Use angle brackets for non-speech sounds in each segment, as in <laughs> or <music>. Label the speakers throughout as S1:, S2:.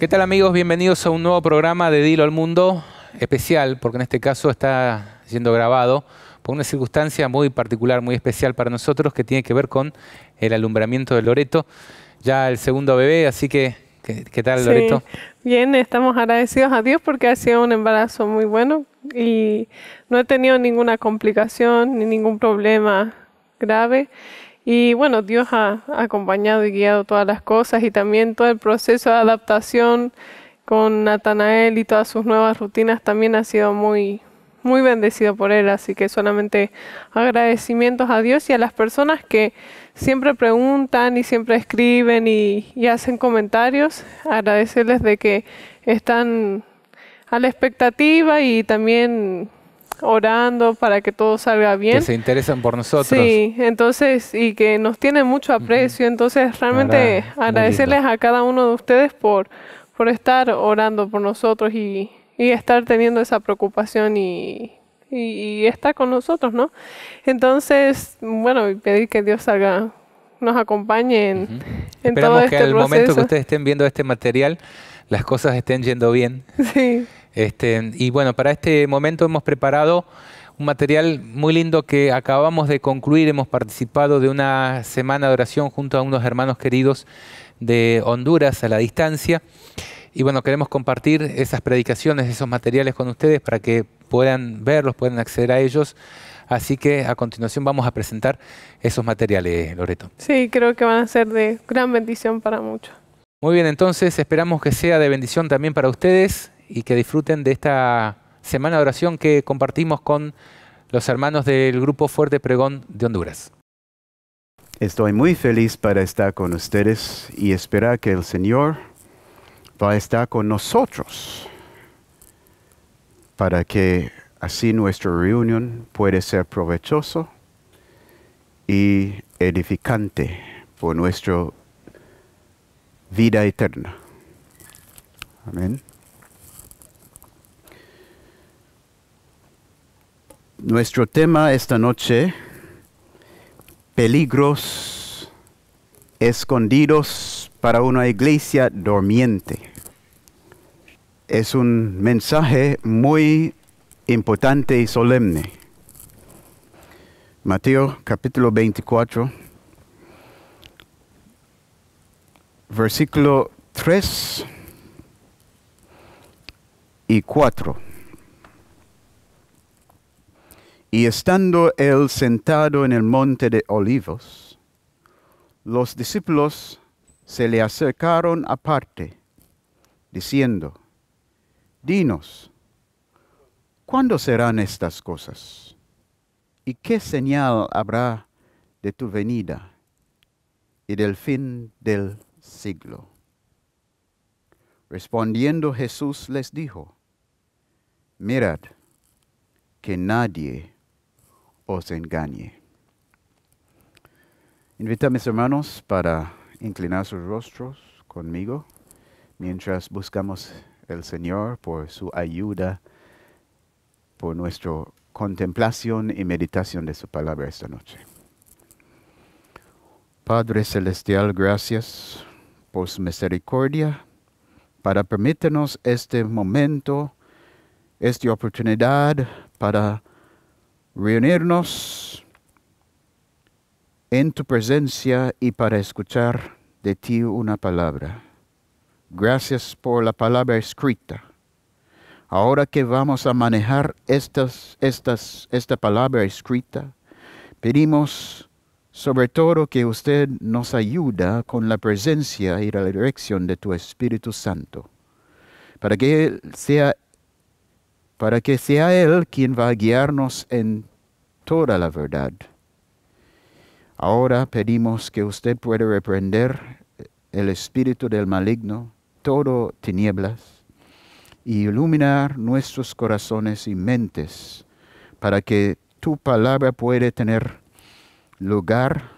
S1: ¿Qué tal amigos? Bienvenidos a un nuevo programa de Dilo al Mundo, especial, porque en este caso está siendo grabado por una circunstancia muy particular, muy especial para nosotros, que tiene que ver con el alumbramiento de Loreto, ya el segundo bebé, así que, ¿qué, tal sí. Loreto?
S2: Bien, estamos agradecidos a Dios porque ha sido un embarazo muy bueno y no he tenido ninguna complicación ni ningún problema grave y bueno, Dios ha, acompañado y guiado todas las cosas y también todo el proceso de adaptación con Natanael y todas sus nuevas rutinas también ha sido muy, muy bendecido por él, así que solamente agradecimientos a Dios y a las personas que siempre preguntan y siempre escriben y, y, hacen comentarios, agradecerles de que están a la expectativa y también orando para que todo salga bien. Que se
S1: interesan por nosotros. Sí,
S2: entonces, y que nos tienen mucho aprecio. Entonces, realmente agradecerles a cada uno de ustedes por, por estar orando por nosotros y, estar teniendo esa preocupación y, y, estar con nosotros, ¿no? Entonces, bueno, pedir que Dios salga nos acompañe en, en que en este el momento que ustedes
S1: estén viendo este material, las cosas estén yendo bien. <laughs> Sí. Este, y bueno, para este momento hemos preparado un material muy lindo que acabamos de concluir. Hemos participado de una semana de oración junto a unos hermanos queridos de Honduras a la distancia. Y bueno, queremos compartir esas predicaciones, esos materiales con ustedes para que puedan verlos, puedan acceder a ellos. Así que a continuación vamos a presentar esos materiales, Loreto.
S2: Sí, creo que van a ser de gran bendición para muchos.
S1: Muy bien, entonces esperamos que sea de bendición también para ustedes y que disfruten de esta semana de oración que compartimos con los hermanos del Grupo Fuerte Pregón de Honduras.
S3: Estoy muy feliz para estar con ustedes y esperar que el Señor va a estar con nosotros para que así nuestra reunión puede ser provechoso y edificante por nuestra vida eterna. Amén. Nuestro tema esta noche, peligros escondidos para una iglesia dormiente. Es un mensaje muy importante y solemne. Mateo capítulo 24, versículo 3 y 4. Y estando él sentado en el monte de olivos, los discípulos se le acercaron aparte, diciendo, Dinos, ¿cuándo serán estas cosas? ¿Y qué señal habrá de tu venida y del fin del siglo? Respondiendo Jesús les dijo, Mirad que nadie os engañe. Invita a mis hermanos para inclinar sus rostros conmigo mientras buscamos el Señor por su ayuda, por nuestra contemplación y meditación de su palabra esta noche. Padre Celestial, gracias por su misericordia para permitirnos este momento, esta oportunidad para reunirnos en tu presencia y para escuchar de ti una palabra. Gracias por la palabra escrita. Ahora que vamos a manejar estas, estas, esta palabra escrita, pedimos sobre todo que usted nos ayuda con la presencia y la dirección de tu Espíritu Santo, para que sea para que sea Él quien va a guiarnos en toda la verdad. Ahora pedimos que usted pueda reprender el espíritu del maligno, todo tinieblas, y iluminar nuestros corazones y mentes, para que tu palabra pueda tener lugar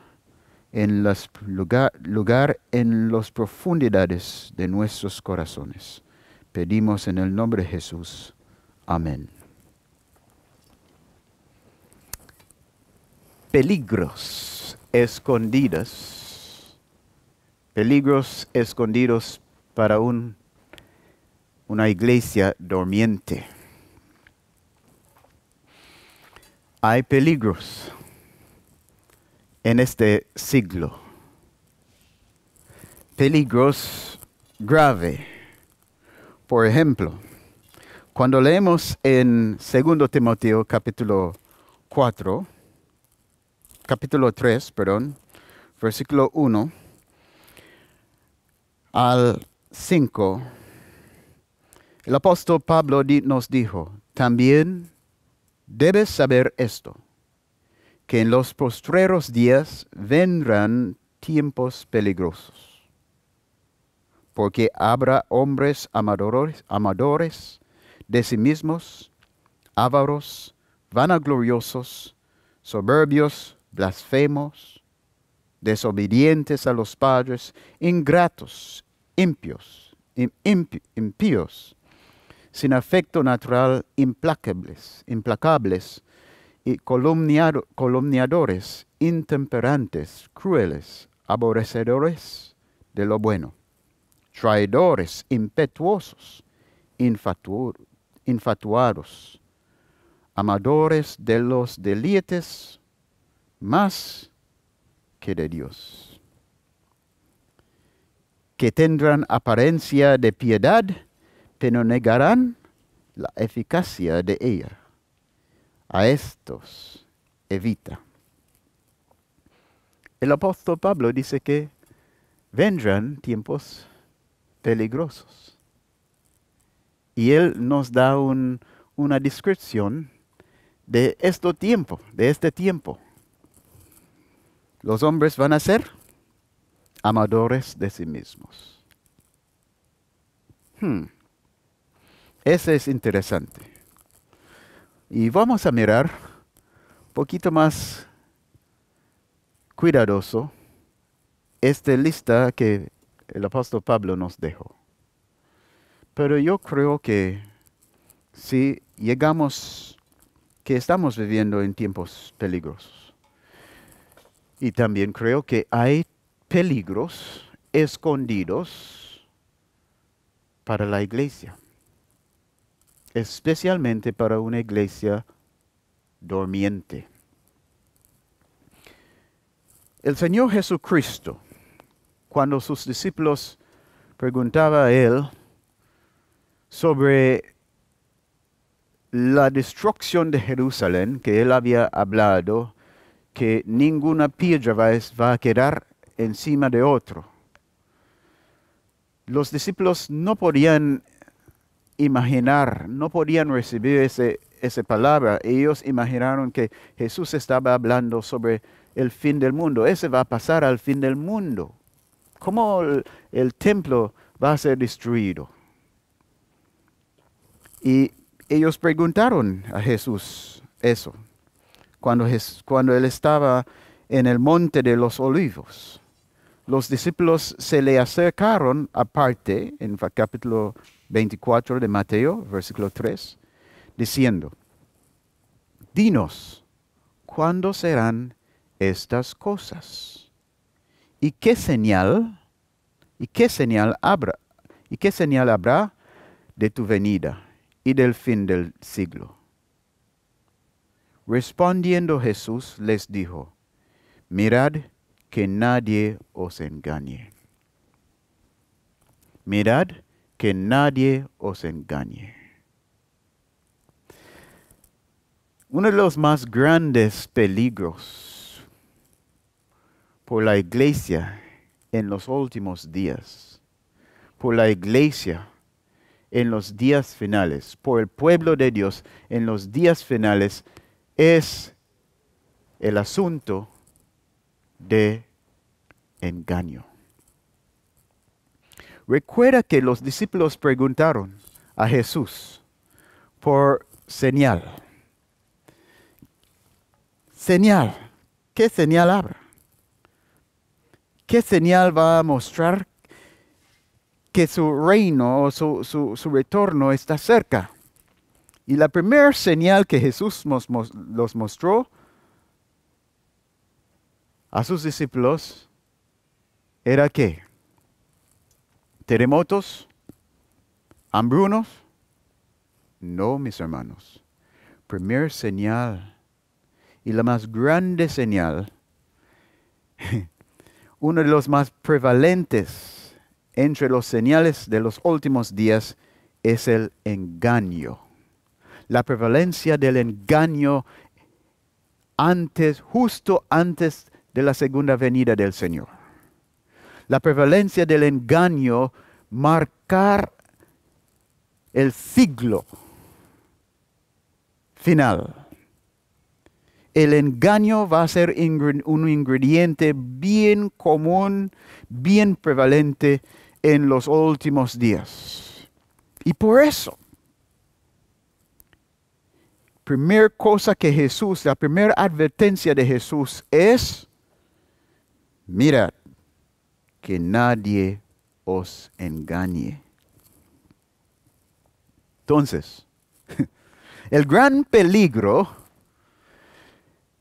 S3: en las lugar en las profundidades de nuestros corazones. Pedimos en el nombre de Jesús. Amén. Peligros escondidos. Peligros escondidos para un, una iglesia dormiente. Hay peligros en este siglo. Peligros graves. Por ejemplo, cuando leemos en 2 Timoteo capítulo 4, capítulo 3, perdón, versículo 1 al 5, el apóstol Pablo nos dijo, también debes saber esto, que en los postreros días vendrán tiempos peligrosos, porque habrá hombres amadores, amadores de sí mismos, ávaros, vanagloriosos, soberbios, blasfemos, desobedientes a los padres, ingratos, impios, impíos, sin afecto natural, implacables, implacables y columniadores, intemperantes, crueles, aborrecedores de lo bueno, traidores, impetuosos, infatuosos infatuados, amadores de los delites más que de Dios, que tendrán apariencia de piedad, pero negarán la eficacia de ella. A estos evita. El apóstol Pablo dice que vendrán tiempos peligrosos. Y Él nos da una descripción de este tiempo, de este tiempo. Los hombres van a ser amadores de sí mismos. Hmm. Ese es interesante. Y vamos a mirar un poquito más cuidadoso esta lista que el apóstol Pablo nos dejó. Pero yo creo que si llegamos, que estamos viviendo en tiempos peligrosos. Y también creo que hay peligros escondidos para la iglesia, especialmente para una iglesia dormiente. El Señor Jesucristo, cuando sus discípulos preguntaba a Él, sobre la destrucción de Jerusalén, que él había hablado, que ninguna piedra va a quedar encima de otro. Los discípulos no podían imaginar, no podían recibir esa palabra. Ellos imaginaron que Jesús estaba hablando sobre el fin del mundo. Ese va a pasar al fin del mundo. ¿Cómo el templo va a ser destruido? Y ellos preguntaron a Jesús eso, cuando, él estaba en el monte de los olivos. Los discípulos se le acercaron aparte, en capítulo 24 de Mateo, versículo 3, diciendo, Dinos, ¿cuándo serán estas cosas? ¿Y qué señal? ¿Y qué señal habrá? ¿Y qué señal habrá de tu venida y del fin del siglo. Respondiendo Jesús les dijo, mirad que nadie os engañe. Mirad que nadie os engañe. Uno de los más grandes peligros por la iglesia en los últimos días, por la iglesia en los días finales, por el pueblo de Dios en los días finales, es el asunto de engaño. Recuerda que los discípulos preguntaron a Jesús por señal. Señal. ¿Qué señal habrá? ¿Qué señal va a mostrar que su reino o su, su, su, retorno está cerca. Y la primera señal que Jesús nos los mostró a sus discípulos era que terremotos, hambrunos, no, mis hermanos. Primer señal y la más grande señal, <laughs> uno de los más prevalentes entre los señales de los últimos días es el engaño. La prevalencia del engaño antes, justo antes de la segunda venida del Señor. La prevalencia del engaño marcar el siglo final. El engaño va a ser un ingrediente bien común, bien prevalente en los últimos días. Y por eso, primera cosa que Jesús, la primera advertencia de Jesús es, mirad que nadie os engañe. Entonces, <laughs> el gran peligro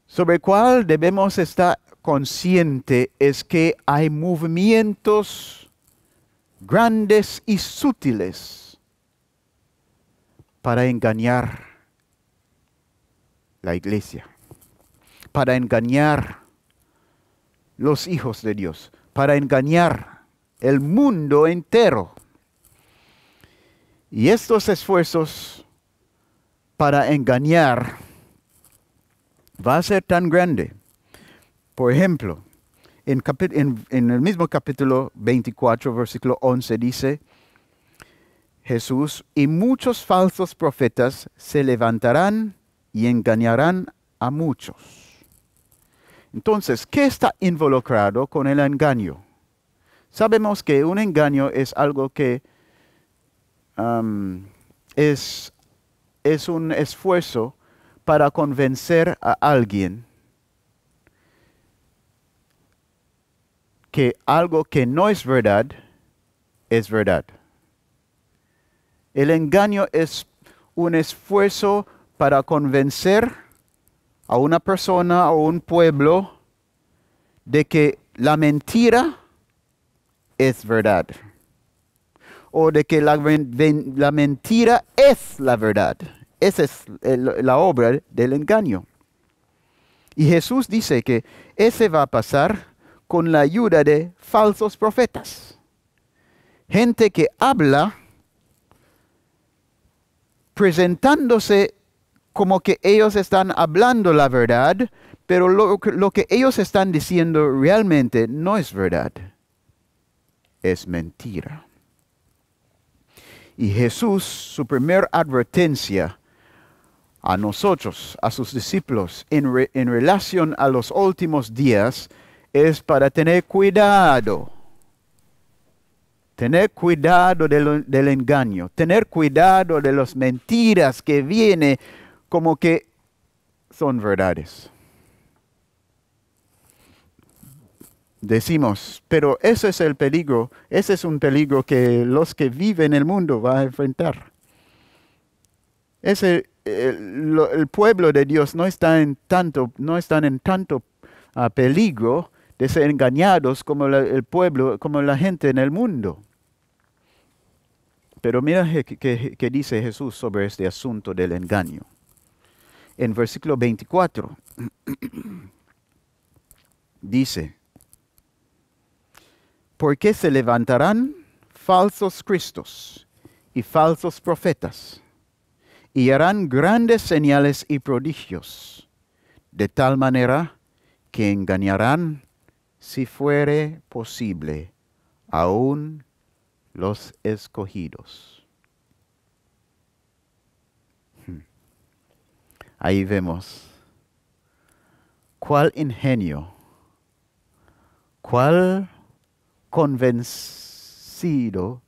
S3: sobre el cual debemos estar consciente es que hay movimientos grandes y sutiles para engañar la iglesia, para engañar los hijos de Dios, para engañar el mundo entero. Y estos esfuerzos para engañar va a ser tan grande. Por ejemplo, en, el mismo capítulo 24, versículo 11 dice Jesús, y muchos falsos profetas se levantarán y engañarán a muchos. Entonces, ¿qué está involucrado con el engaño? Sabemos que un engaño es algo que um, es, es un esfuerzo para convencer a alguien que algo que no es verdad es verdad. El engaño es un esfuerzo para convencer a una persona o un pueblo de que la mentira es verdad o de que la, mentira es la verdad. Esa es la obra del engaño. Y Jesús dice que ese va a pasar con la ayuda de falsos profetas. Gente que habla presentándose como que ellos están hablando la verdad, pero lo, que ellos están diciendo realmente no es verdad, es mentira. Y Jesús, su primera advertencia a nosotros, a sus discípulos, en relación a los últimos días, es para tener cuidado. Tener cuidado del engaño, tener cuidado de las mentiras que vienen como que son verdades. Decimos, pero ese es el peligro, ese es un peligro que los que viven en el mundo van a enfrentar. Ese, el, pueblo de Dios no está en tanto, no están en tanto ah, peligro de ser engañados como el pueblo, como la gente en el mundo. Pero mira qué dice Jesús sobre este asunto del engaño. En versículo 24 <clears throat> dice, porque se levantarán falsos cristos y falsos profetas, y harán grandes señales y prodigios, de tal manera que engañarán si fuere posible, aún los escogidos. Hmm. Ahí vemos cuál ingenio, cuál convencido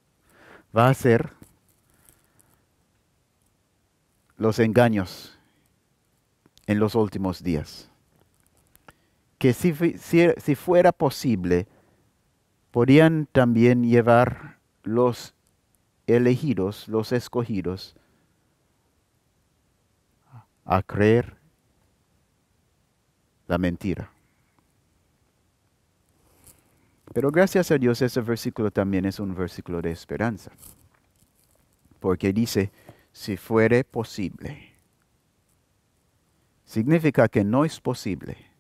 S3: va a ser los engaños en los últimos días que si, fuera posible, podían también llevar los elegidos, los escogidos, a creer la mentira. Pero gracias a Dios ese versículo también es un versículo de esperanza, porque dice, si fuere posible, significa que no es posible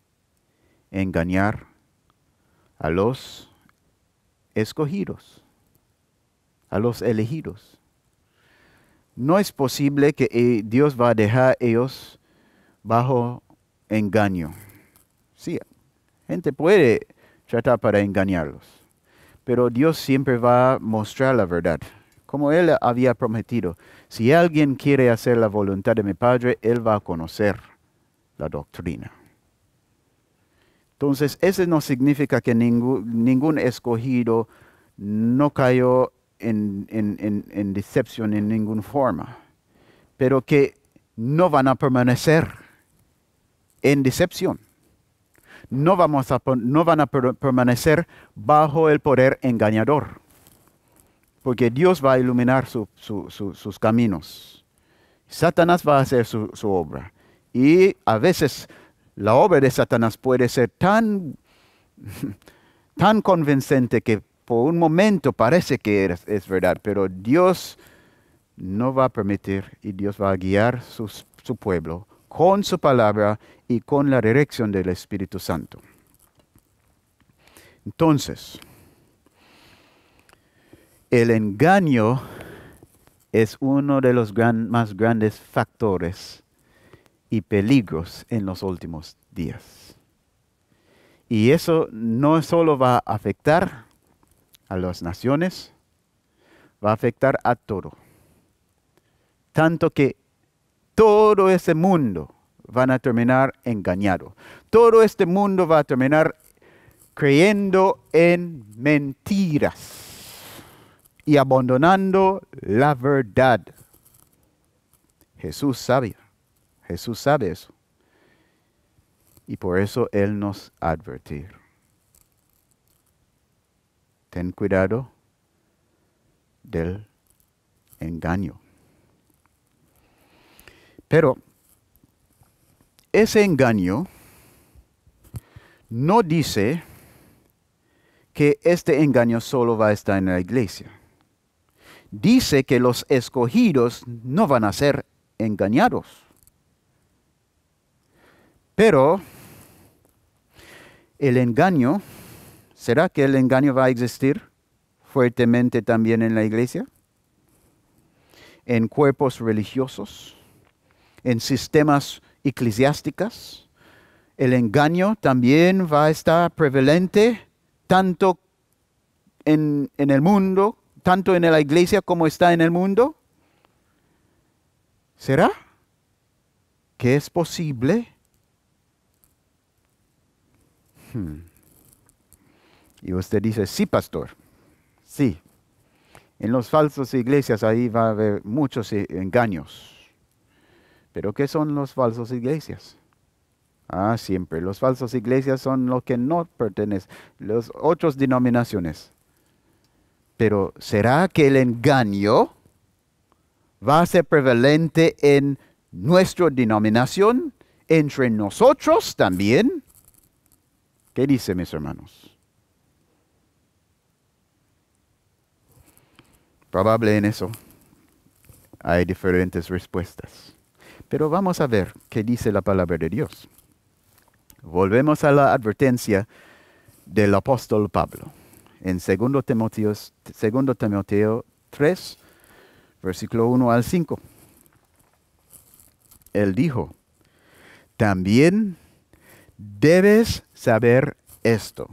S3: engañar a los escogidos, a los elegidos. No es posible que eh, Dios va a dejar a ellos bajo engaño. Sí, gente puede tratar para engañarlos, pero Dios siempre va a mostrar la verdad, como Él había prometido. Si alguien quiere hacer la voluntad de mi Padre, Él va a conocer la doctrina. Entonces, eso no significa que ningún, escogido no cayó en, decepción en ninguna forma, pero que no van a permanecer en decepción. No, vamos a, no van a permanecer bajo el poder engañador, porque Dios va a iluminar sus caminos. Satanás va a hacer su obra. Y a veces la obra de Satanás puede ser tan, <laughs> tan convincente que por un momento parece que es, verdad, pero Dios no va a permitir y Dios va a guiar su, su pueblo con su palabra y con la dirección del Espíritu Santo. Entonces, el engaño es uno de los más grandes factores y peligros en los últimos días. Y eso no solo va a afectar a las naciones, va a afectar a todo. Tanto que todo ese mundo van a terminar engañado. Todo este mundo va a terminar creyendo en mentiras y abandonando la verdad. Jesús sabía Jesús sabe eso. Y por eso Él nos advertir. Ten cuidado del engaño. Pero ese engaño no dice que este engaño solo va a estar en la iglesia. Dice que los escogidos no van a ser engañados. Pero el engaño, ¿será que el engaño va a existir fuertemente también en la iglesia? ¿En cuerpos religiosos? ¿En sistemas eclesiásticas? El engaño también va a estar prevalente tanto en, en el mundo, tanto en la iglesia como está en el mundo. ¿Será que es posible? Hmm. Y usted dice, sí, pastor, sí. En las falsas iglesias ahí va a haber muchos e-, engaños. Pero ¿qué son las falsas iglesias? Ah, siempre. Las falsas iglesias son los que no pertenecen, las otras denominaciones. Pero ¿será que el engaño va a ser prevalente en nuestra denominación, entre nosotros también? ¿Qué dice, mis hermanos? Probable en eso hay diferentes respuestas. Pero vamos a ver qué dice la palabra de Dios. Volvemos a la advertencia del apóstol Pablo en 2 Timoteo, 2 Timoteo 3, versículo 1 al 5. Él dijo, también Debes saber esto,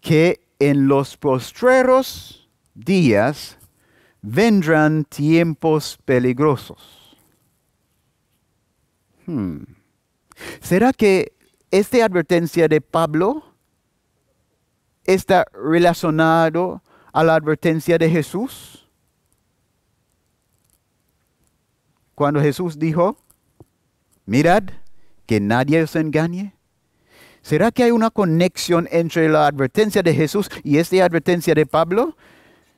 S3: que en los postreros días vendrán tiempos peligrosos. Hmm. ¿Será que esta advertencia de Pablo está relacionado a la advertencia de Jesús? Cuando Jesús dijo, mirad, que nadie os engañe? ¿Será que hay una conexión entre la advertencia de Jesús y esta advertencia de Pablo?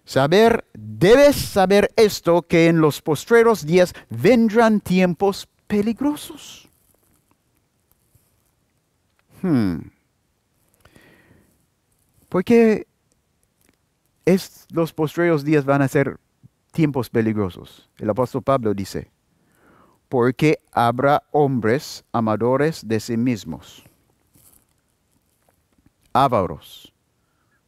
S3: Saber, debes saber esto, que en los postreros días vendrán tiempos peligrosos. Hmm. ¿Por qué es, los postreros días van a ser tiempos peligrosos. El apóstol Pablo dice, porque habrá hombres amadores de sí mismos, ávaros,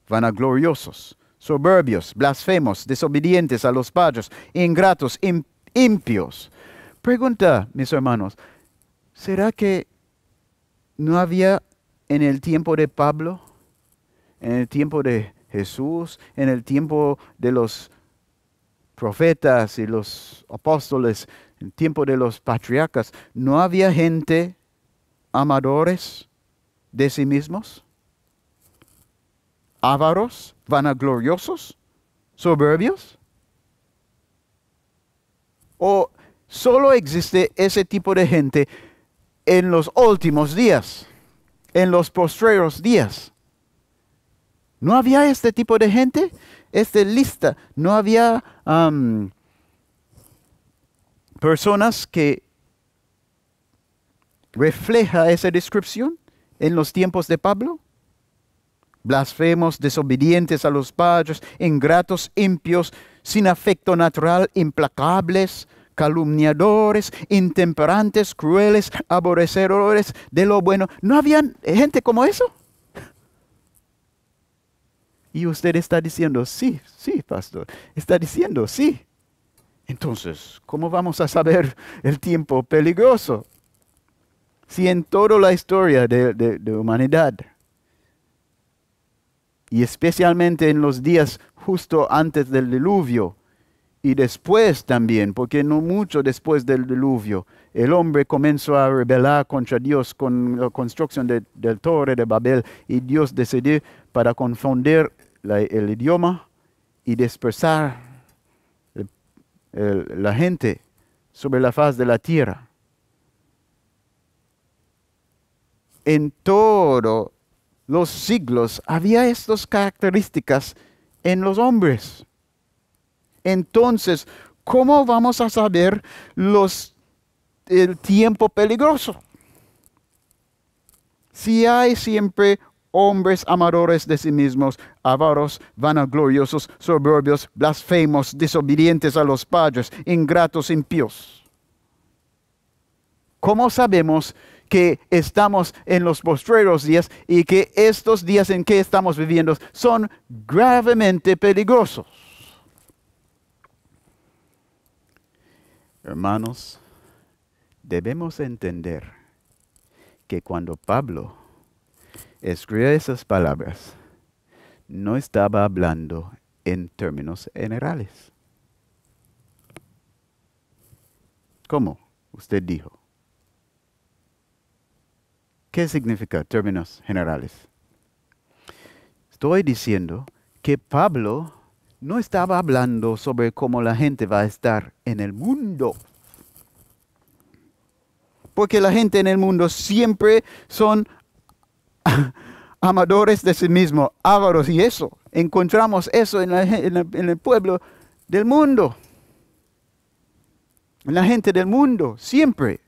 S3: vanagloriosos, soberbios, blasfemos, desobedientes a los padres, ingratos, impios. Pregunta, mis hermanos, ¿será que no había en el tiempo de Pablo, en el tiempo de Jesús, en el tiempo de los profetas y los apóstoles, en tiempo de los patriarcas, no había gente amadores de sí mismos, ávaros, vanagloriosos, soberbios. O solo existe ese tipo de gente en los últimos días, en los postreros días. ¿No había este tipo de gente? este lista, no había personas que refleja esa descripción en los tiempos de Pablo? Blasfemos, desobedientes a los padres, ingratos, impios, sin afecto natural, implacables, calumniadores, intemperantes, crueles, aborrecedores de lo bueno. ¿No había gente como eso? Y usted está diciendo, sí, sí, pastor, está diciendo, sí. Entonces, ¿cómo vamos a saber el tiempo peligroso? Si en toda la historia de, de, humanidad, y especialmente en los días justo antes del diluvio, y después también, porque no mucho después del diluvio, el hombre comenzó a rebelar contra Dios con la construcción del torre de Babel y Dios decidió para confundir el idioma y dispersar la gente sobre la faz de la tierra. En todos los siglos había estas características en los hombres. Entonces, ¿cómo vamos a saber los, el tiempo peligroso? Si hay siempre hombres amadores de sí mismos, avaros, vanagloriosos, soberbios, blasfemos, desobedientes a los padres, ingratos, impíos. ¿Cómo sabemos que estamos en los postreros días y que estos días en que estamos viviendo son gravemente peligrosos? Hermanos, debemos entender que cuando Pablo Escribe esas palabras. No estaba hablando en términos generales. ¿Cómo? Usted dijo. ¿Qué significa términos generales? Estoy diciendo que Pablo no estaba hablando sobre cómo la gente va a estar en el mundo. Porque la gente en el mundo siempre son <laughs> amadores de sí mismos, ávaros y eso. Encontramos eso en, el pueblo del mundo, en la gente del mundo, siempre.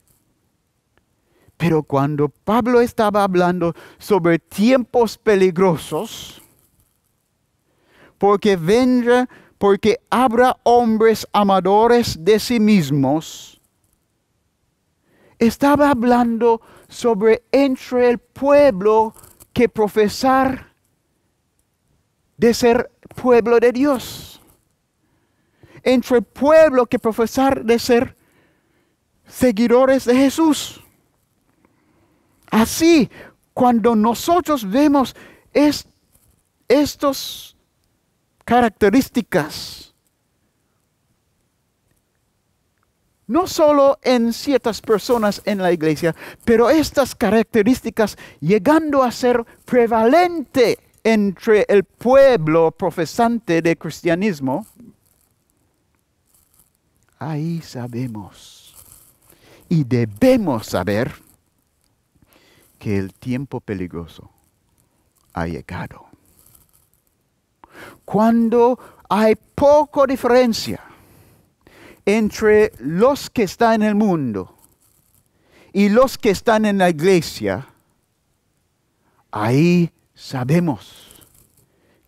S3: Pero cuando Pablo estaba hablando sobre tiempos peligrosos, porque vendrá, porque habrá hombres amadores de sí mismos, estaba hablando sobre entre el pueblo que profesar de ser pueblo de Dios. Entre el pueblo que profesar de ser seguidores de Jesús. Así, cuando nosotros vemos estas características, no solo en ciertas personas en la iglesia, pero estas características llegando a ser prevalente entre el pueblo profesante de cristianismo, ahí sabemos y debemos saber que el tiempo peligroso ha llegado. Cuando hay poca diferencia entre los que están en el mundo y los que están en la iglesia, ahí sabemos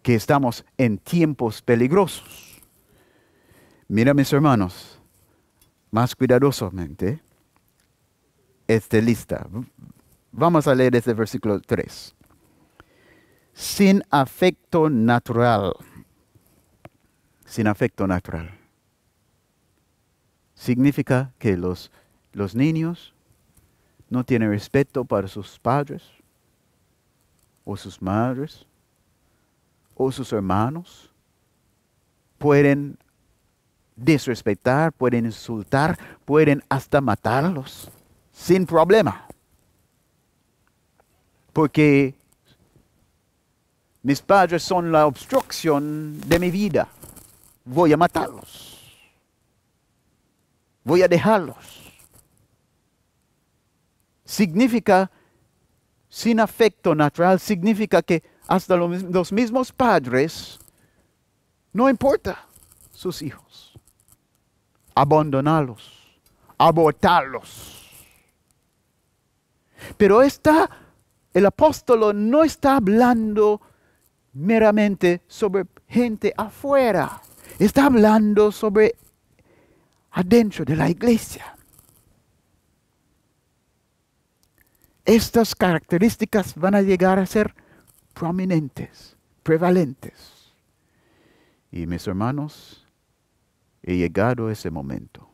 S3: que estamos en tiempos peligrosos. Mira mis hermanos, más cuidadosamente esta lista. Vamos a leer este versículo 3. Sin afecto natural. Sin afecto natural significa que los, los niños no tienen respeto para sus padres o sus madres o sus hermanos. Pueden desrespetar pueden insultar, pueden hasta matarlos sin problema. Porque mis padres son la obstrucción de mi vida. Voy a matarlos voy a dejarlos. Significa, sin afecto natural, significa que hasta los mismos padres, no importa sus hijos, abandonarlos, abortarlos. Pero está, el apóstolo no está hablando meramente sobre gente afuera, está hablando sobre adentro de la iglesia. Estas características van a llegar a ser prominentes, prevalentes. Y mis hermanos, he llegado a ese momento.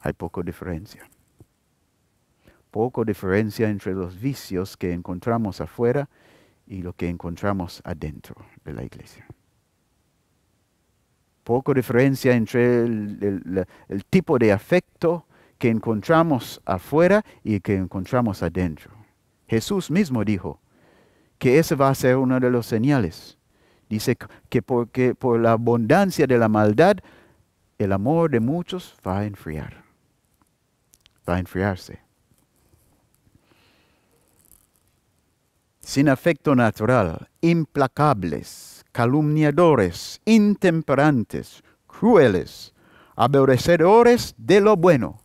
S3: Hay poco diferencia. Poco diferencia entre los vicios que encontramos afuera y lo que encontramos adentro de la iglesia poco diferencia entre el, tipo de afecto que encontramos afuera y que encontramos adentro. Jesús mismo dijo que ese va a ser uno de los señales. Dice que porque por la abundancia de la maldad, el amor de muchos va a enfriar. Va a enfriarse. sin afecto natural, implacables, calumniadores, intemperantes, crueles, aborrecedores de lo bueno.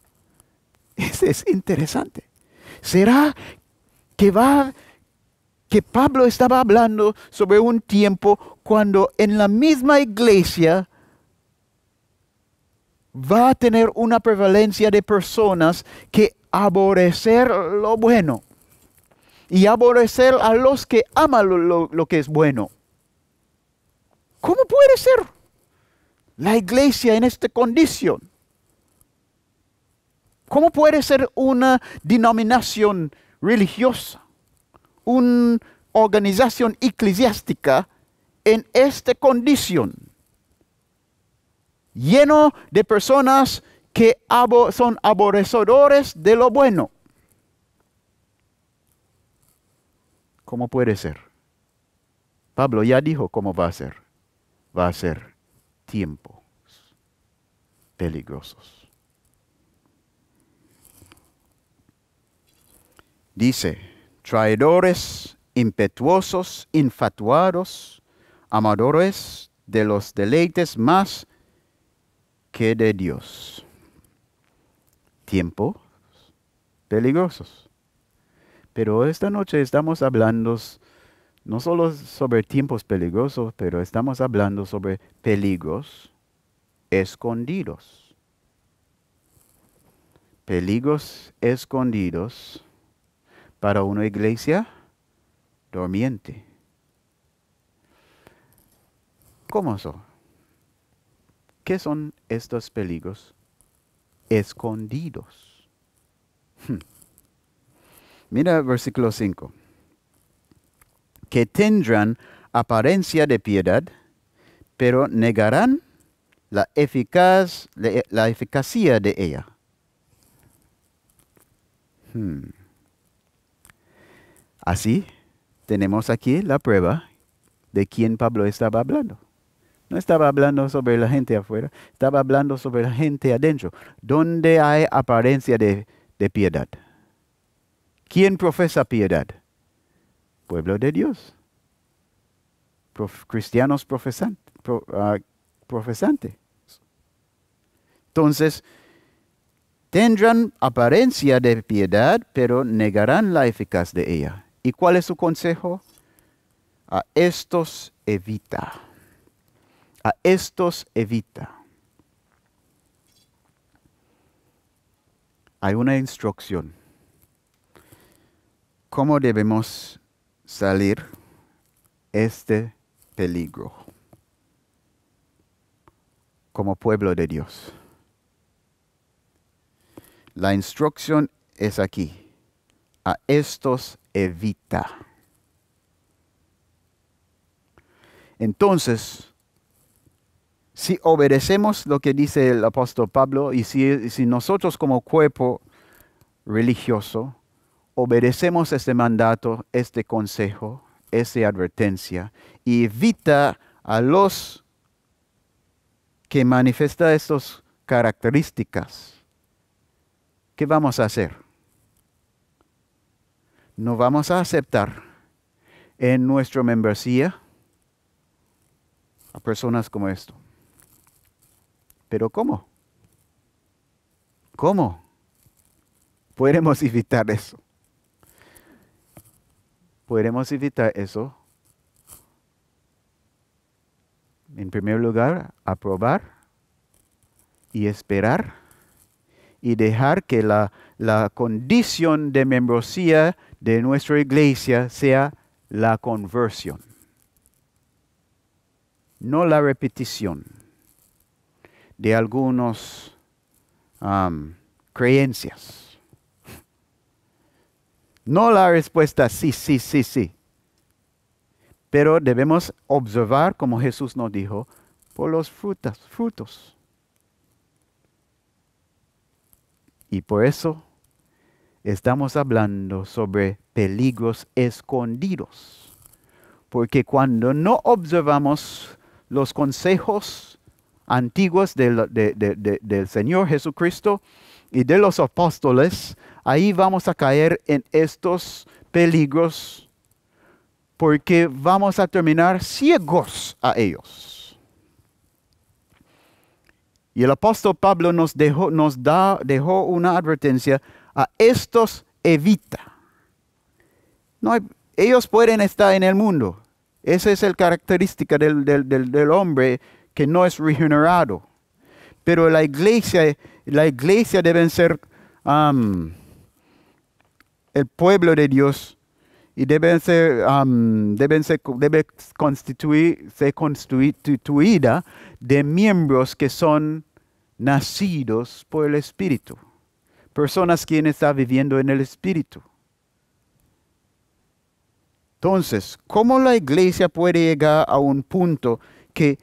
S3: <laughs> Eso es interesante. ¿Será que va que Pablo estaba hablando sobre un tiempo cuando en la misma iglesia va a tener una prevalencia de personas que aborrecer lo bueno? y aborrecer a los que aman lo, que es bueno. ¿Cómo puede ser la iglesia en esta condición? ¿Cómo puede ser una denominación religiosa, una organización eclesiástica en esta condición? Lleno de personas que son aborrecedores de lo bueno. ¿Cómo puede ser? Pablo ya dijo cómo va a ser. Va a ser tiempos peligrosos. Dice, traidores, impetuosos, infatuados, amadores de los deleites más que de Dios. Tiempos peligrosos. Pero esta noche estamos hablando no solo sobre tiempos peligrosos, pero estamos hablando sobre peligros escondidos. Peligros escondidos para una iglesia dormiente. ¿Cómo son? ¿Qué son estos peligros escondidos? Hmm. Mira versículo 5. Que tendrán apariencia de piedad, pero negarán la, eficaz, la, eficacia de ella. Hmm. Así tenemos aquí la prueba de quién Pablo estaba hablando. No estaba hablando sobre la gente afuera, estaba hablando sobre la gente adentro, donde hay apariencia de piedad. ¿Quién profesa piedad? Pueblo de Dios. cristianos ah, profesantes. Entonces, tendrán apariencia de piedad, pero negarán la eficacia de ella. ¿Y cuál es su consejo? A estos evita. A estos evita. Hay una instrucción ¿Cómo debemos salir este peligro como pueblo de Dios? La instrucción es aquí. A estos evita. Entonces, si obedecemos lo que dice el apóstol Pablo y si, si nosotros como cuerpo religioso obedecemos este mandato, este consejo, esta advertencia y evita a los que manifiestan estas características, ¿qué vamos a hacer? No vamos a aceptar en nuestra membresía a personas como esto. ¿Pero cómo? ¿Cómo podemos <laughs> evitar eso? podremos evitar eso? En primer lugar, aprobar y esperar y dejar que la, condición de membresía de nuestra iglesia sea la conversión, no la repetición de algunas um, creencias. No la respuesta sí, sí, sí, sí. Pero debemos observar, como Jesús nos dijo, por los frutas, frutos. Y por eso estamos hablando sobre peligros escondidos. Porque cuando no observamos los consejos antiguos del Señor Jesucristo, y de los apóstoles, ahí vamos a caer en estos peligros porque vamos a terminar ciegos a ellos. Y el apóstol Pablo nos dejó, nos da, dejó una advertencia a estos evita. No ellos pueden estar en el mundo. Esa es la característica del, del hombre que no es regenerado. Pero la iglesia la iglesia debe ser um, el pueblo de Dios y um, debe constituir, ser constituida de miembros que son nacidos por el Espíritu, personas quienes están viviendo en el Espíritu. Entonces, ¿cómo la iglesia puede llegar a un punto que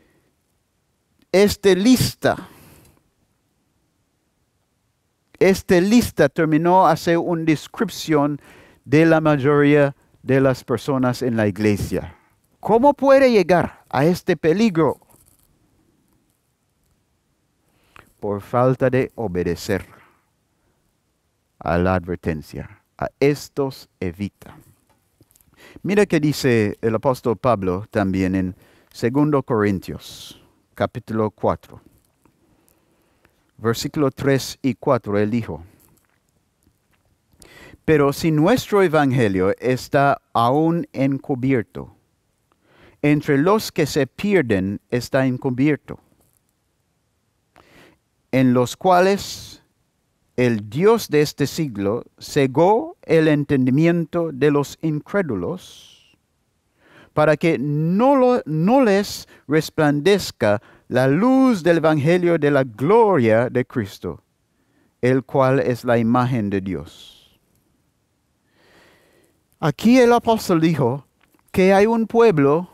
S3: esté lista esta lista terminó hace una descripción de la mayoría de las personas en la iglesia. ¿Cómo puede llegar a este peligro? Por falta de obedecer a la advertencia. A estos evita. Mira que dice el apóstol Pablo también en 2 Corintios, capítulo 4. Versículo 3 y 4, el dijo, pero si nuestro evangelio está aún encubierto, entre los que se pierden está encubierto, en los cuales el Dios de este siglo cegó el entendimiento de los incrédulos para que no les resplandezca la luz del Evangelio de la gloria de Cristo, el cual es la imagen de Dios. Aquí el apóstol dijo que hay un pueblo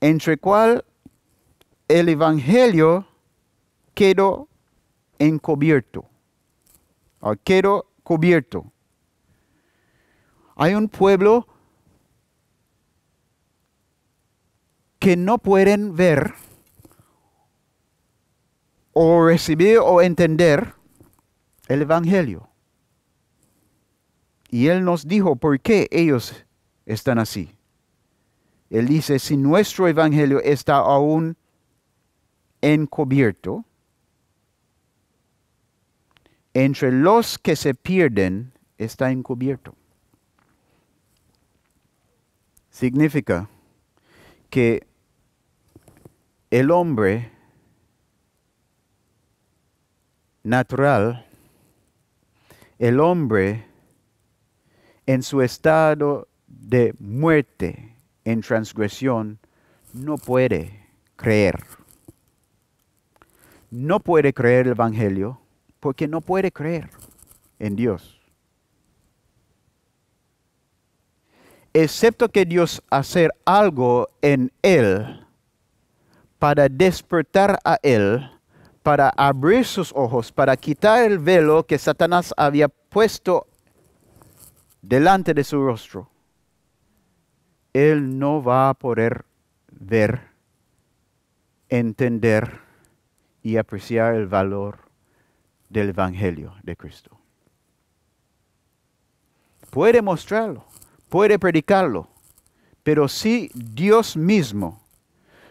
S3: entre cual el Evangelio quedó encubierto, o ah, quedó cubierto. Hay un pueblo que no pueden ver o recibir o entender el Evangelio. Y Él nos dijo por qué ellos están así. Él dice, si nuestro Evangelio está aún encubierto, entre los que se pierden está encubierto. Significa que el hombre natural, el hombre en su estado de muerte, en transgresión, no puede creer. No puede creer el Evangelio porque no puede creer en Dios. Excepto que Dios hacer algo en él para despertar a él, para abrir sus ojos, para quitar el velo que Satanás había puesto delante de su rostro. Él no va a poder ver, entender y apreciar el valor del Evangelio de Cristo. Puede mostrarlo, puede predicarlo, pero si Dios mismo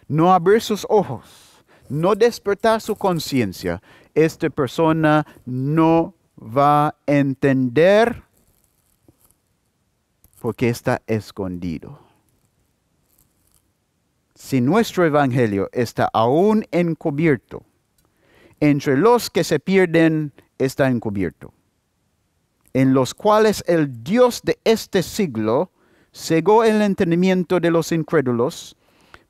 S3: no abrir sus ojos, no despertar su conciencia, esta persona no va a entender porque está escondido. Si nuestro evangelio está aún encubierto, entre los que se pierden está encubierto, en los cuales el Dios de este siglo cegó el entendimiento de los incrédulos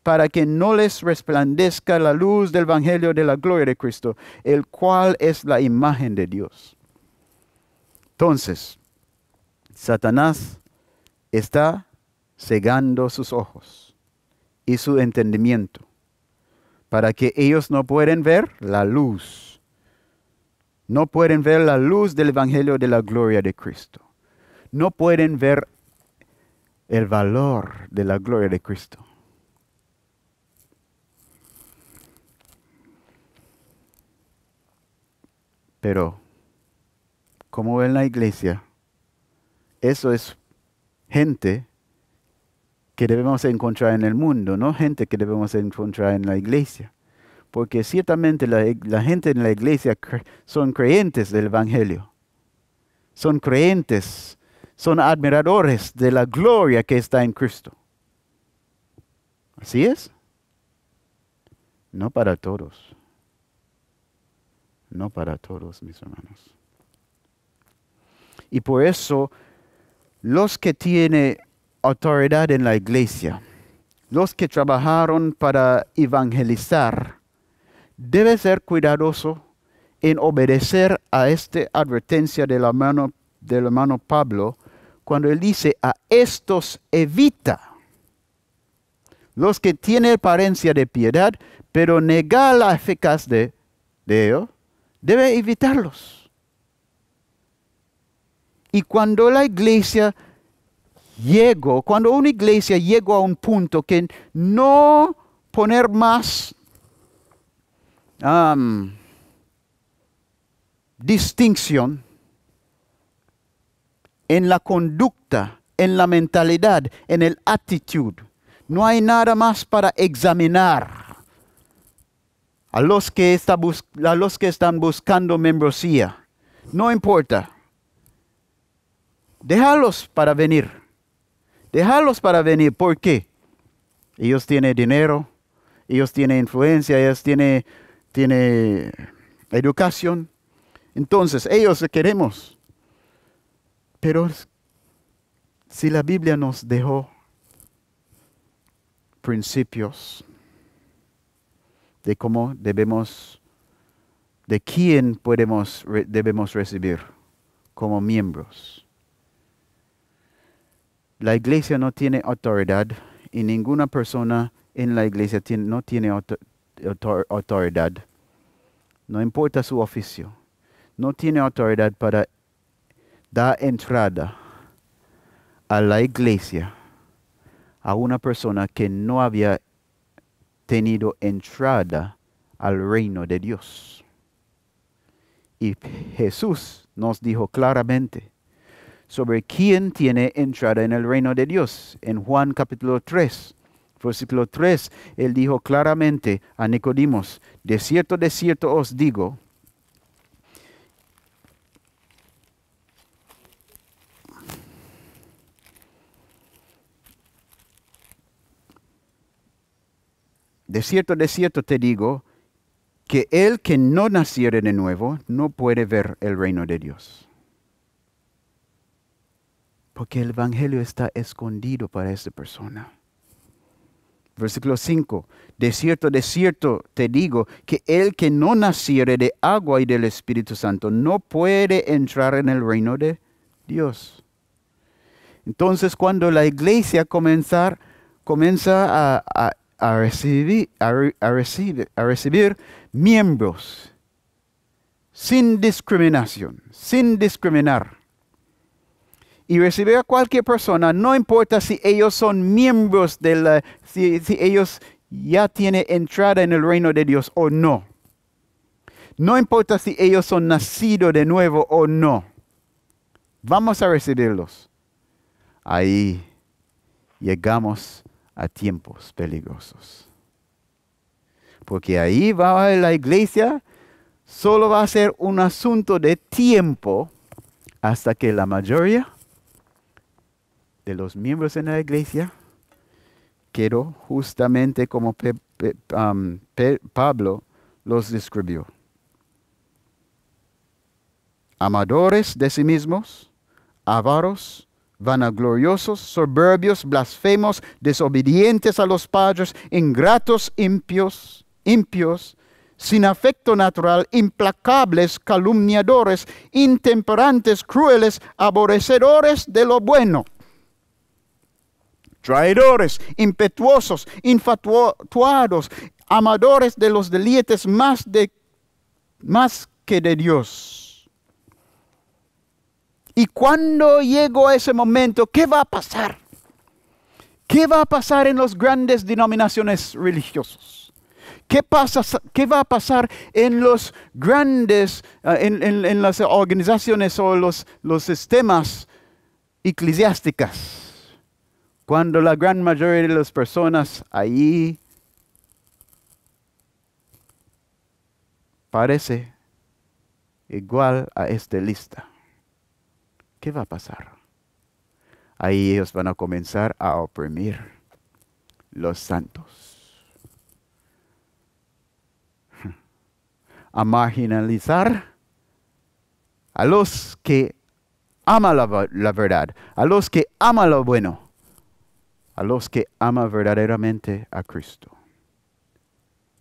S3: para que no les resplandezca la luz del Evangelio de la gloria de Cristo, el cual es la imagen de Dios. Entonces, Satanás está cegando sus ojos y su entendimiento para que ellos no puedan ver la luz. No pueden ver la luz del Evangelio de la gloria de Cristo. No pueden ver el valor de la gloria de Cristo. Pero, como ven la iglesia, eso es gente que debemos encontrar en el mundo, no gente que debemos encontrar en la iglesia. Porque ciertamente la, gente en la iglesia son creyentes del Evangelio, son creyentes, son admiradores de la gloria que está en Cristo. ¿Así es? No para todos no para todos mis hermanos. Y por eso, los que tienen autoridad en la iglesia, los que trabajaron para evangelizar, deben ser cuidadosos en obedecer a esta advertencia del hermano, del hermano Pablo cuando él dice, a estos evita. Los que tienen apariencia de piedad, pero negar la eficacia de, de Debe evitarlos. Y cuando la iglesia llegó, cuando una iglesia llegó a un punto que no poner más um, distinción en la conducta, en la mentalidad, en el actitud. No hay nada más para examinar a los que, los que están buscando membresía. No importa. Déjalos para venir. Déjalos para venir. ¿Por qué? Ellos tienen dinero, ellos tienen influencia, ellos tienen, tienen educación. Entonces, ellos queremos. Pero si la Biblia nos dejó principios, de cómo debemos, de quién podemos, debemos recibir como miembros. La iglesia no tiene autoridad y ninguna persona en la iglesia no tiene autoridad. No importa su oficio. No tiene autoridad para dar entrada a la iglesia a una persona que no había tenido entrada al reino de Dios. Y Jesús nos dijo claramente sobre quién tiene entrada en el reino de Dios. En Juan capítulo 3, versículo 3, él dijo claramente a Nicodimos, de cierto, de cierto os digo, de cierto, de cierto te digo, que el que no naciere de nuevo no puede ver el reino de Dios. Porque el Evangelio está escondido para esta persona. Versículo 5. De cierto, de cierto te digo que el que no naciere de agua y del Espíritu Santo no puede entrar en el reino de Dios. Entonces cuando la iglesia comenzar, comienza a a recibir, miembros sin discriminación, sin discriminar. Y recibir a cualquier persona, no importa si ellos son miembros de si, si ellos ya tienen entrada en el reino de Dios o no. No importa si ellos son nacidos de nuevo o no. Vamos a recibirlos. Ahí llegamos a tiempos peligrosos. Porque ahí va la iglesia, solo va a ser un asunto de tiempo hasta que la mayoría de los miembros en la iglesia quedó justamente como um, Pablo los describió. Amadores de sí mismos, avaros, vanagloriosos, soberbios, blasfemos, desobedientes a los padres, ingratos, impios, impios, sin afecto natural, implacables, calumniadores, intemperantes, crueles, aborrecedores de lo bueno, traidores, impetuosos, infatuados, amadores de los delitos más, de, más que de Dios y cuando llego a ese momento, ¿qué va a pasar? ¿Qué va a pasar en las grandes denominaciones religiosas? ¿Qué, va a pasar en los grandes, ah, en, las organizaciones o los, los sistemas eclesiásticas? Cuando la gran mayoría de las personas allí parece igual a esta lista. ¿qué va a pasar? Ahí ellos van a comenzar a oprimir los santos, a marginalizar a los que ama la, verdad, a los que ama lo bueno, a los que ama verdaderamente a Cristo.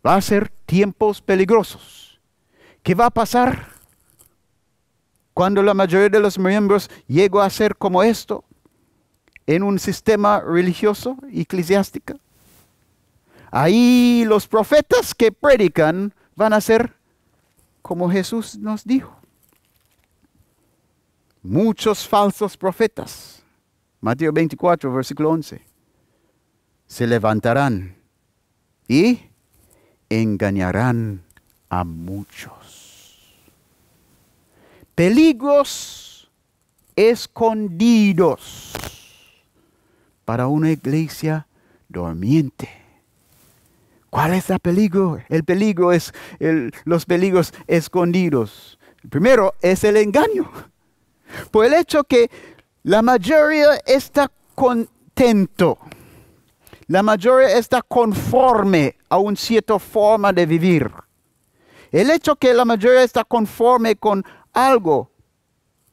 S3: Va a ser tiempos peligrosos. ¿Qué va a pasar? Cuando la mayoría de los miembros llegó a ser como esto, en un sistema religioso, eclesiástico, ahí los profetas que predican van a ser como Jesús nos dijo. Muchos falsos profetas, Mateo 24, versículo 11, se levantarán y engañarán a muchos peligros escondidos para una iglesia dormiente. ¿Cuál es el peligro? El peligro es los peligros escondidos. El primero es el engaño. Por el hecho que la mayoría está contento. La mayoría está conforme a una cierta forma de vivir. El hecho que la mayoría está conforme con algo,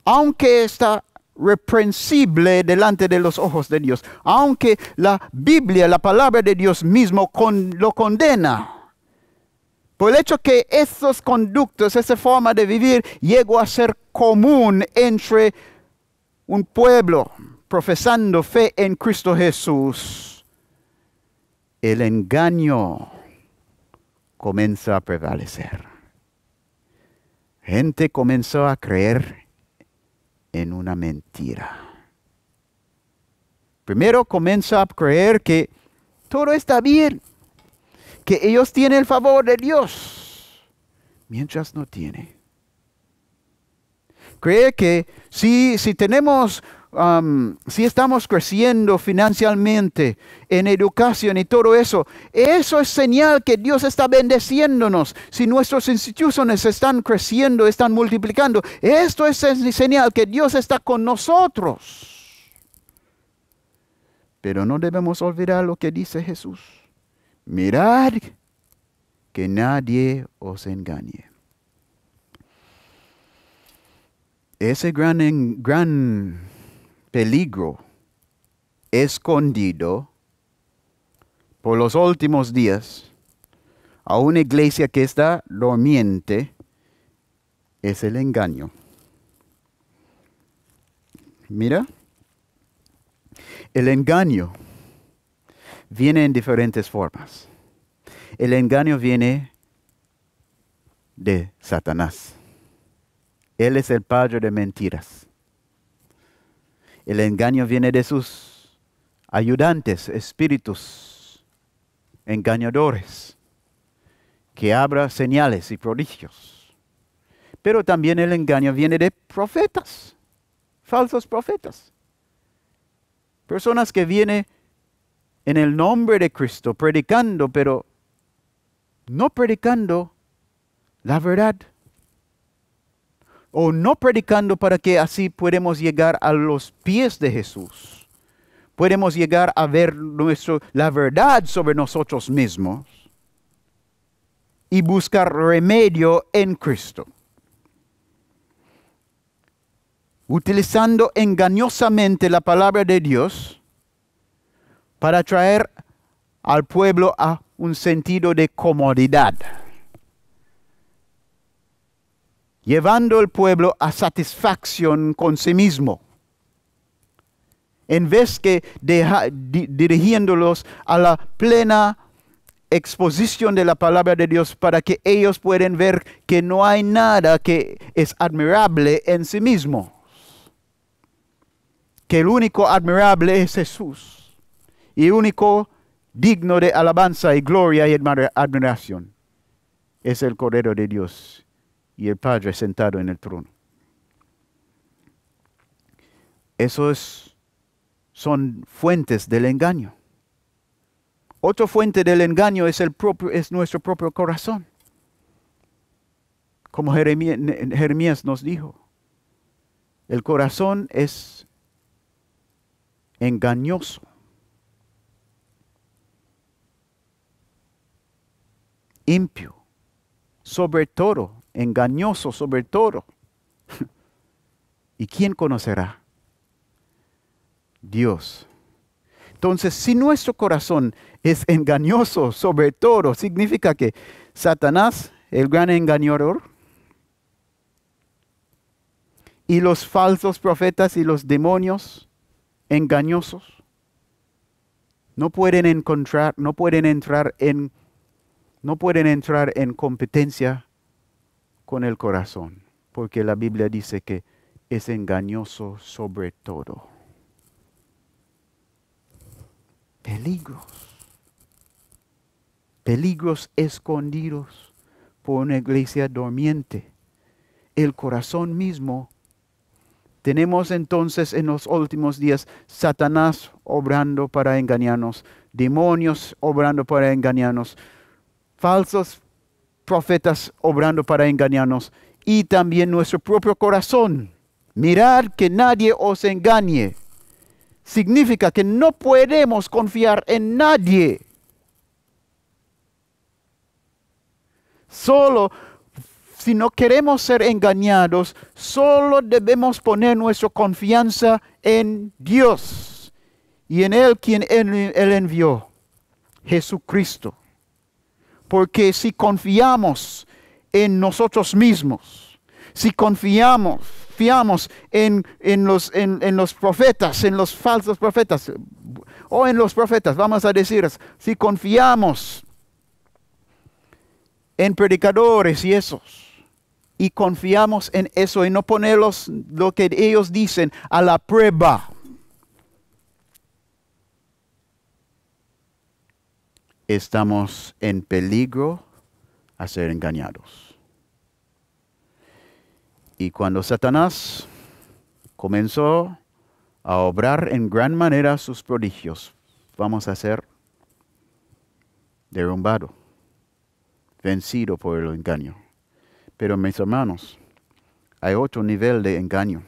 S3: aunque está reprensible delante de los ojos de Dios, aunque la Biblia, la palabra de Dios mismo lo condena. Por el hecho que esos conductos, esa forma de vivir, llegó a ser común entre un pueblo profesando fe en Cristo Jesús, el engaño comienza a prevalecer gente comenzó a creer en una mentira. Primero comenzó a creer que todo está bien, que ellos tienen el favor de Dios, mientras no tiene. Cree que si, si tenemos si estamos creciendo financialmente, en educación y todo eso, eso es señal que Dios está bendeciéndonos. Si nuestras instituciones están creciendo, están multiplicando, esto es señal que Dios está con nosotros. Pero no debemos olvidar lo que dice Jesús. Mirad que nadie os engañe. Ese gran, gran peligro escondido por los últimos días a una iglesia que está dormiente es el engaño. Mira, el engaño viene en diferentes formas. El engaño viene de Satanás. Él es el padre de mentiras. El engaño viene de sus ayudantes, espíritus engañadores, que abra señales y prodigios. Pero también el engaño viene de profetas, falsos profetas. Personas que vienen en el nombre de Cristo predicando, pero no predicando la verdad o no predicando para que así podamos llegar a los pies de Jesús. Podemos llegar a ver nuestro, la verdad sobre nosotros mismos y buscar remedio en Cristo. Utilizando engañosamente la palabra de Dios para traer al pueblo a un sentido de comodidad llevando al pueblo a satisfacción con sí mismo, en vez que dirigiéndolos a la plena exposición de la palabra de Dios para que ellos puedan ver que no hay nada que es admirable en sí mismo, que el único admirable es Jesús y único digno de alabanza y gloria y admiración es el Cordero de Dios y el Padre sentado en el trono. Esos son fuentes del engaño. Otra fuente del engaño es, el propio, es nuestro propio corazón. Como Jeremías, nos dijo, el corazón es engañoso. impio, sobre todo engañoso sobre todo. <laughs> ¿Y quién conocerá? Dios. Entonces, si nuestro corazón es <laughs> engañoso sobre todo, significa que Satanás, el gran engañador, y los falsos profetas y los demonios engañosos no pueden encontrar, no pueden entrar en, no pueden entrar en competencia con el corazón, porque la Biblia dice que es engañoso sobre todo. Peligros. Peligros escondidos por una iglesia dormiente. El corazón mismo. Tenemos entonces en los últimos días Satanás obrando para engañarnos, demonios obrando para engañarnos, falsos profetas obrando para engañarnos y también nuestro propio corazón. mirar que nadie os engañe. Significa que no podemos confiar en nadie. Solo si no queremos ser engañados, solo debemos poner nuestra confianza en Dios y en Él quien Él envió, Jesucristo. Porque si confiamos en nosotros mismos, si confiamos, fiamos en, en, los, en los profetas, en los falsos profetas, o en los profetas, vamos a decir, si confiamos en predicadores y esos, y confiamos en eso y no ponerlos lo que ellos dicen a la prueba. estamos en peligro a ser engañados. Y cuando Satanás comenzó a obrar en gran manera sus prodigios, vamos a ser derrumbado, vencido por el engaño. Pero mis hermanos, hay otro nivel de engaño.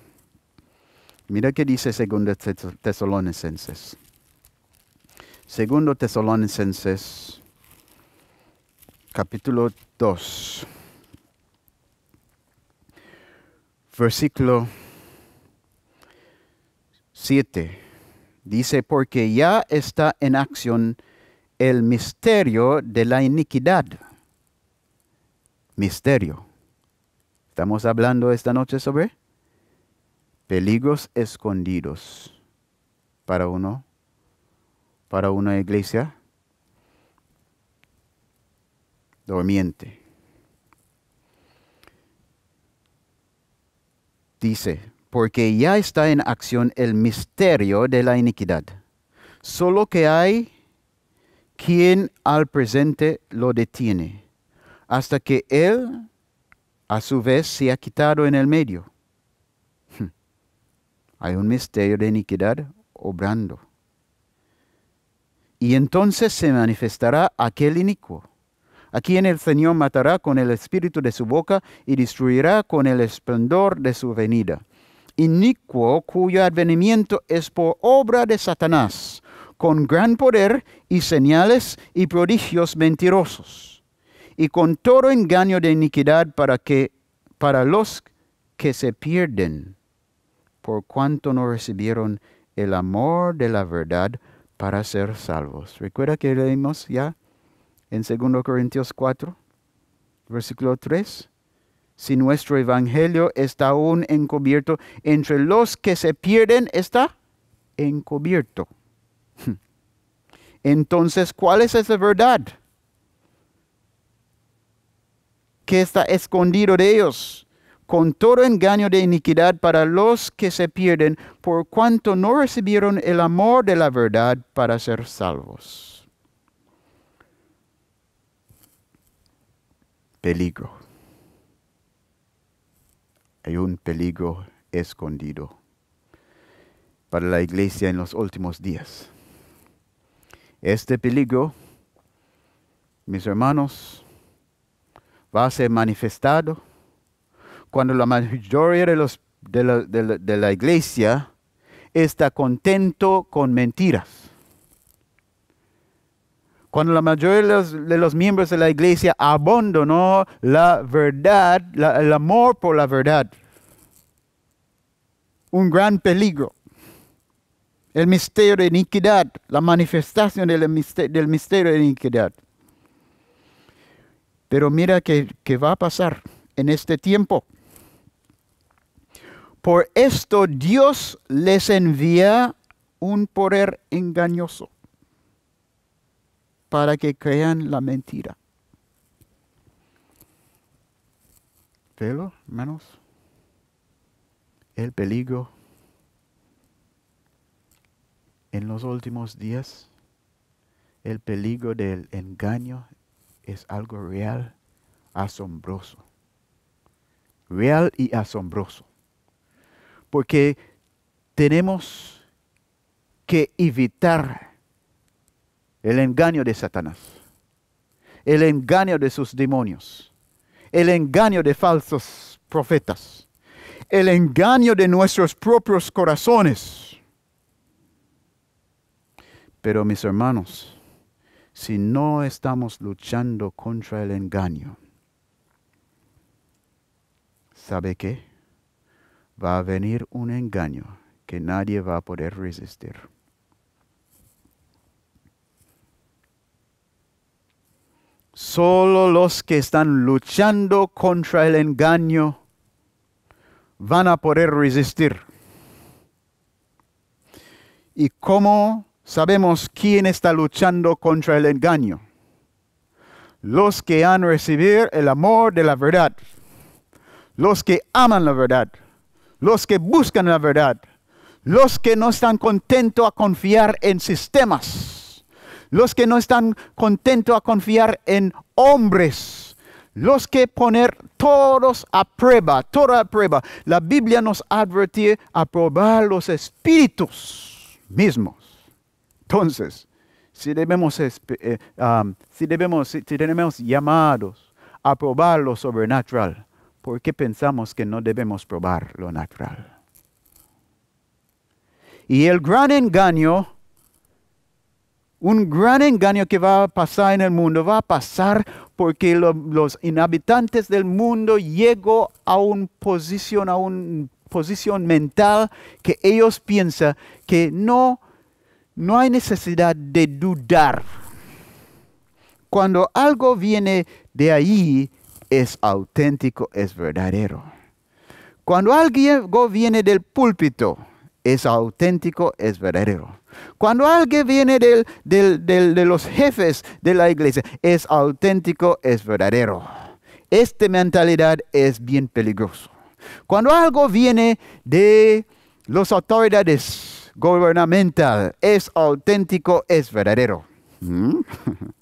S3: Mira qué dice 2 Tesalonicenses Segundo Tesalonicenses, capítulo 2, versículo 7. Dice, porque ya está en acción el misterio de la iniquidad. Misterio. Estamos hablando esta noche sobre peligros escondidos para uno para una iglesia dormiente. Dice, porque ya está en acción el misterio de la iniquidad, solo que hay quien al presente lo detiene, hasta que él a su vez se ha quitado en el medio. Hmm. Hay un misterio de iniquidad obrando y entonces se manifestará aquel inicuo, a quien el Señor matará con el espíritu de su boca y destruirá con el esplendor de su venida. Inicuo cuyo advenimiento es por obra de Satanás, con gran poder y señales y prodigios mentirosos, y con todo engaño de iniquidad para que para los que se pierden, por cuanto no recibieron el amor de la verdad, para ser salvos. Recuerda que leímos ya en 2 Corintios 4, versículo 3. Si nuestro evangelio está aún encubierto, entre los que se pierden está encubierto. <laughs> Entonces, ¿cuál es esa verdad? que está escondido de ellos? con todo engaño de iniquidad para los que se pierden, por cuanto no recibieron el amor de la verdad para ser salvos. Peligro. Hay un peligro escondido para la iglesia en los últimos días. Este peligro, mis hermanos, va a ser manifestado cuando la mayoría de, los, de, la, de, la, iglesia está contento con mentiras. Cuando la mayoría de los, miembros de la iglesia abandonó la verdad, el amor por la verdad. Un gran peligro. El misterio de iniquidad, la manifestación del, misterio, del misterio de iniquidad. Pero mira qué va a pasar en este tiempo. Por esto Dios les envía un poder engañoso para que crean la mentira. Pero, hermanos? El peligro en los últimos días, el peligro del engaño es algo real, asombroso. Real y asombroso porque tenemos que evitar el engaño de Satanás, el engaño de sus demonios, el engaño de falsos profetas, el engaño de nuestros propios corazones. Pero mis hermanos, si no estamos luchando contra el engaño, ¿sabe qué? va a venir un engaño que nadie va a poder resistir. Solo los que están luchando contra el engaño van a poder resistir. ¿Y cómo sabemos quién está luchando contra el engaño? Los que han recibido el amor de la verdad. Los que aman la verdad los que buscan la verdad, los que no están contentos a confiar en sistemas, los que no están contentos a confiar en hombres, los que poner todos a prueba, toda a prueba. La Biblia nos advierte a probar los espíritus mismos. Entonces, si debemos, eh, si debemos, si tenemos llamados a probar lo sobrenatural, ¿por qué pensamos que no debemos probar lo natural? Y el gran engaño, un gran engaño que va a pasar en el mundo, va a pasar porque los inhabitantes del mundo llegan a una posición, a una posición mental que ellos piensan que no, no hay necesidad de dudar. Cuando algo viene de ahí, es auténtico, es verdadero. Cuando alguien viene del púlpito, es auténtico, es verdadero. Cuando alguien viene de los jefes de la iglesia, es auténtico, es verdadero. Esta mentalidad es bien peligrosa. Cuando algo viene de las autoridades gubernamentales, es auténtico, es verdadero. ¿Mm? <laughs>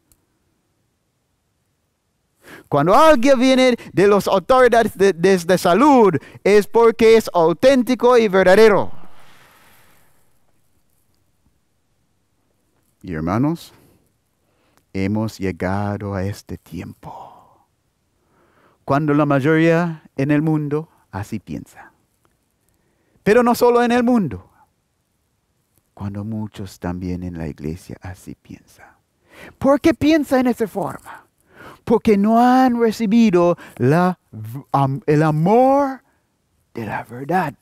S3: Cuando alguien viene de las autoridades de, salud es porque es auténtico y verdadero. Y hermanos, hemos llegado a este tiempo. Cuando la mayoría en el mundo así piensa. Pero no solo en el mundo. Cuando muchos también en la iglesia así piensan. ¿Por qué piensa en esa forma? porque no han recibido el amor de la verdad.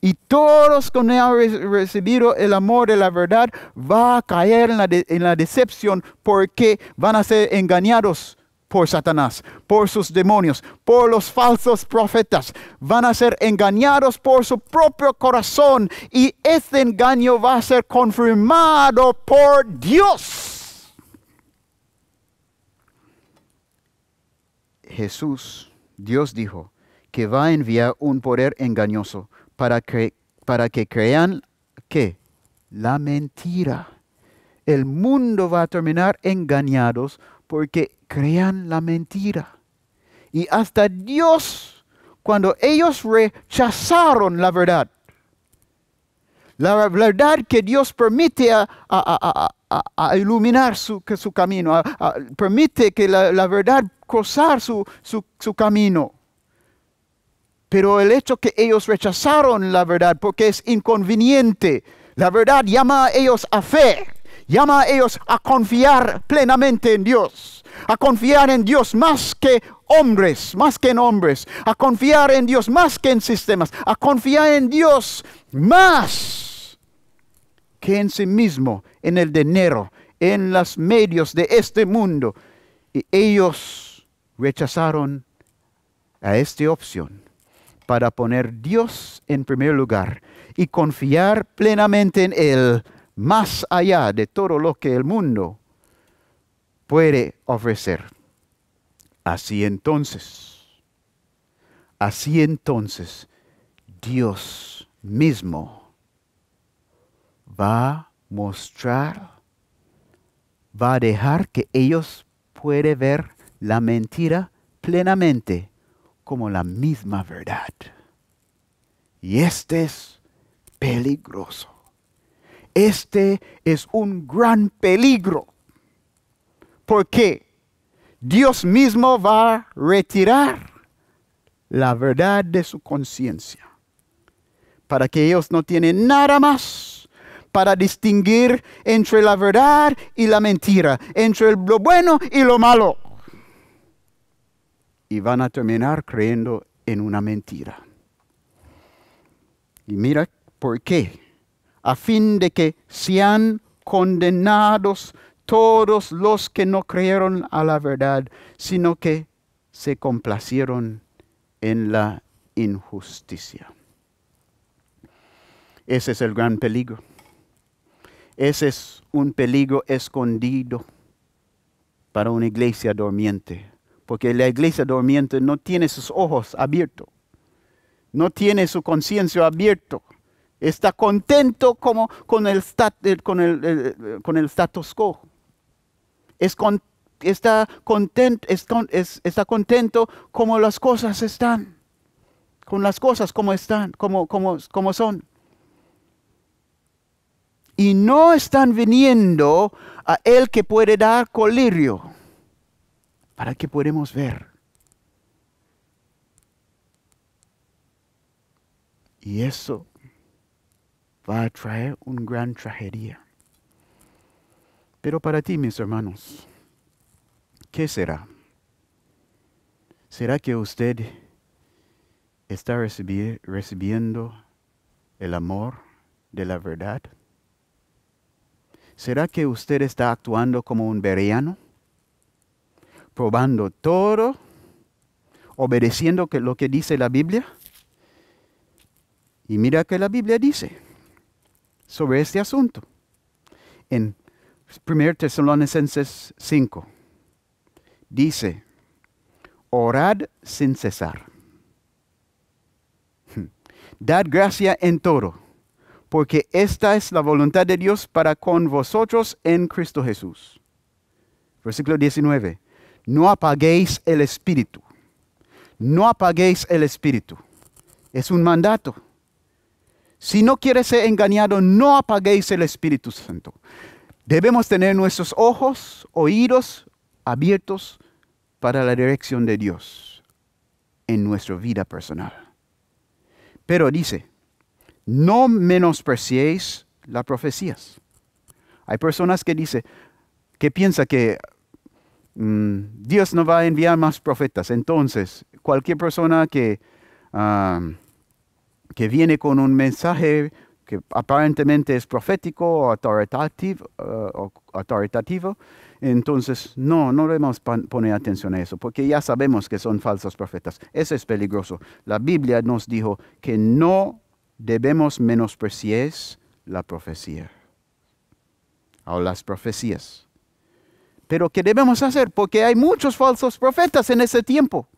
S3: Y todos que no han recibido el amor de la verdad van a caer en la, en la decepción porque van a ser engañados por Satanás, por sus demonios, por los falsos profetas. Van a ser engañados por su propio corazón y este engaño va a ser confirmado por Dios. Jesús, Dios dijo que va a enviar un poder engañoso para que, para que crean que la mentira. El mundo va a terminar engañados porque crean la mentira. Y hasta Dios, cuando ellos rechazaron la verdad, la verdad que Dios permite a, iluminar su, su camino, permite que la, la verdad cruzar su, camino. Pero el hecho que ellos rechazaron la verdad porque es inconveniente, la verdad llama a ellos a fe, llama a ellos a confiar plenamente en Dios, a confiar en Dios más que hombres, más que en hombres, a confiar en Dios más que en sistemas, a confiar en Dios más que en sí mismo, en el dinero, en los medios de este mundo. Y ellos rechazaron a esta opción para poner Dios en primer lugar y confiar plenamente en Él más allá de todo lo que el mundo puede ofrecer. Así entonces, así entonces, Dios mismo va a mostrar, va a dejar que ellos puedan ver la mentira plenamente como la misma verdad. Y este es peligroso. Este es un gran peligro. Porque Dios mismo va a retirar la verdad de su conciencia. Para que ellos no tienen nada más para distinguir entre la verdad y la mentira, entre lo bueno y lo malo y van a terminar creyendo en una mentira. Y mira por qué. A fin de que sean condenados todos los que no creyeron a la verdad, sino que se complacieron en la injusticia. Ese es el gran peligro. Ese es un peligro escondido para una iglesia dormiente porque la iglesia dormiente no tiene sus ojos abiertos, no tiene su conciencia abierta, está contento como con, el, eh, eh, eh, con, el, status quo. está, contento como las cosas están, con las cosas como están, como, como son y no están viniendo a Él que puede dar colirio para qué podemos ver. Y eso va a traer una gran tragedia. Pero para ti, mis hermanos, ¿qué será? ¿Será que usted está recibiendo el amor de la verdad? ¿Será que usted está actuando como un veriano? probando todo, obedeciendo que lo que dice la Biblia. Y mira que la Biblia dice sobre este asunto. En 1 Tesalonicenses 5 dice, orad sin cesar. Hmm. Dad gracia en todo, porque esta es la voluntad de Dios para con vosotros en Cristo Jesús. Versículo 19 no apaguéis el espíritu. No apaguéis el espíritu. Es un mandato. Si no quieres ser engañado, no apaguéis el Espíritu Santo. Debemos tener nuestros ojos, oídos abiertos para la dirección de Dios en nuestra vida personal. Pero dice, no menospreciéis las profecías. Hay personas que dicen, que piensa que Mm, Dios no va a enviar más profetas. Entonces, cualquier persona que, um, que viene con un mensaje que aparentemente es profético o autoritativo, uh, autoritativo, entonces no, no debemos poner atención a eso, porque ya sabemos que son falsos profetas. Eso es peligroso. La Biblia nos dijo que no debemos menospreciar la profecía o las profecías. Pero ¿qué debemos hacer? Porque hay muchos falsos profetas en ese tiempo.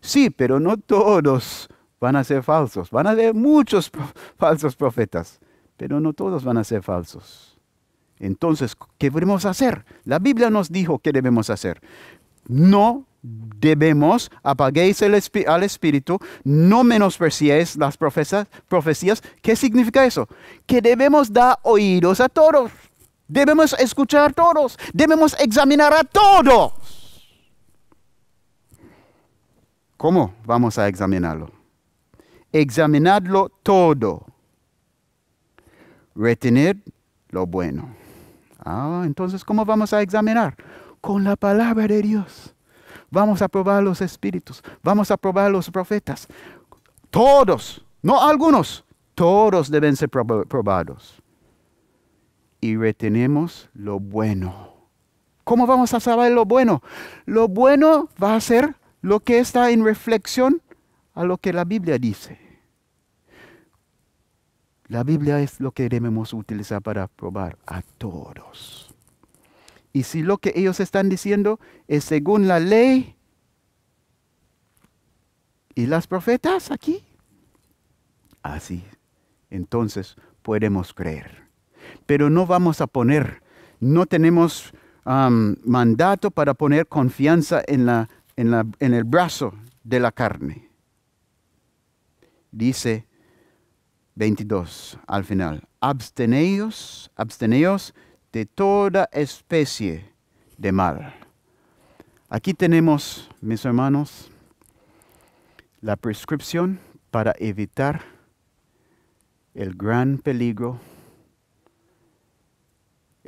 S3: Sí, pero no todos van a ser falsos. Van a haber muchos <laughs> falsos profetas, pero no todos van a ser falsos. Entonces, ¿qué debemos hacer? La Biblia nos dijo qué debemos hacer. No debemos, apaguéis al espíritu, no menospreciéis las profecías. ¿Qué significa eso? Que debemos dar oídos a todos. Debemos escuchar a todos, debemos examinar a todos. ¿Cómo vamos a examinarlo? Examinadlo todo. Retener lo bueno. Ah, entonces, ¿cómo vamos a examinar? Con la palabra de Dios. Vamos a probar los espíritus, vamos a probar los profetas. Todos, no algunos, todos deben ser probados y retenemos lo bueno. ¿Cómo vamos a saber lo bueno? Lo bueno va a ser lo que está en reflexión a lo que la Biblia dice. La Biblia es lo que debemos utilizar para probar a todos. Y si lo que ellos están diciendo es según la ley y las profetas aquí, así, entonces podemos creer pero no vamos a poner, no tenemos um, mandato para poner confianza en, la, en, la, en el brazo de la carne. Dice 22 al final, absteneos, absteneos de toda especie de mal. Aquí tenemos, mis hermanos, la prescripción para evitar el gran peligro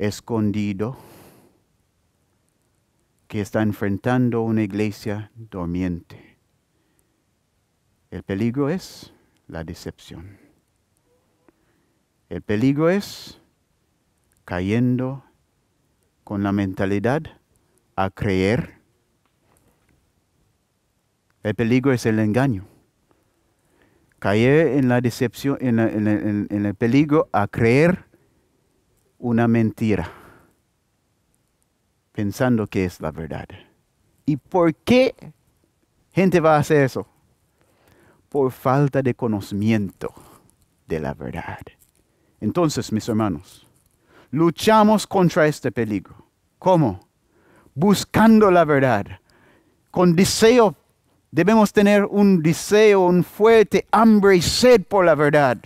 S3: escondido que está enfrentando una iglesia dormiente. El peligro es la decepción. El peligro es cayendo con la mentalidad a creer. El peligro es el engaño. Caer en la decepción, en, en el peligro a creer una mentira, pensando que es la verdad. ¿Y por qué gente va a hacer eso? Por falta de conocimiento de la verdad. Entonces, mis hermanos, luchamos contra este peligro. ¿Cómo? Buscando la verdad. Con deseo, debemos tener un deseo, un fuerte hambre y sed por la verdad.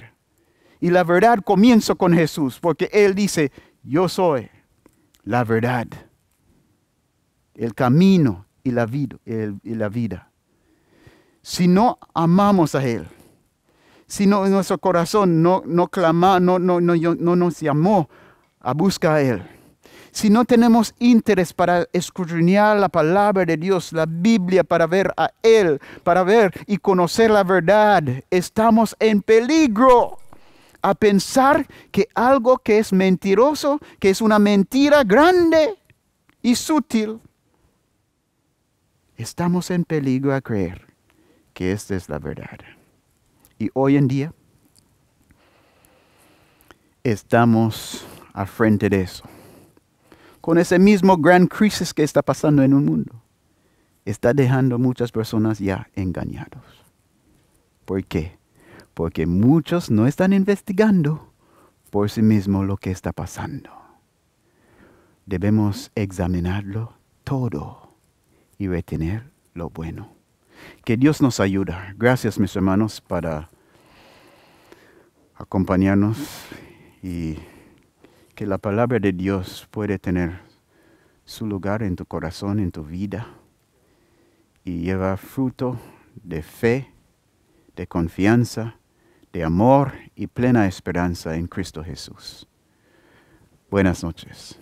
S3: Y la verdad comienza con Jesús, porque Él dice, yo soy la verdad, el camino y la vida. la vida. Si no amamos a Él, si no, nuestro corazón no, no clama, no, no, no, no nos llamó a buscar a Él, si no tenemos interés para escudriñar la palabra de Dios, la Biblia, para ver a Él, para ver y conocer la verdad, estamos en peligro a pensar que algo que es mentiroso, que es una mentira grande y sutil, estamos en peligro a creer que esta es la verdad. Y hoy en día estamos al frente de eso. Con ese mismo gran crisis que está pasando en el mundo, está dejando muchas personas ya engañados. ¿Por qué? porque muchos no están investigando por sí mismos lo que está pasando. Debemos examinarlo todo y retener lo bueno. Que Dios nos ayude. Gracias mis hermanos para acompañarnos y que la palabra de Dios puede tener su lugar en tu corazón, en tu vida y llevar fruto de fe, de confianza de amor y plena esperanza en Cristo Jesús. Buenas noches.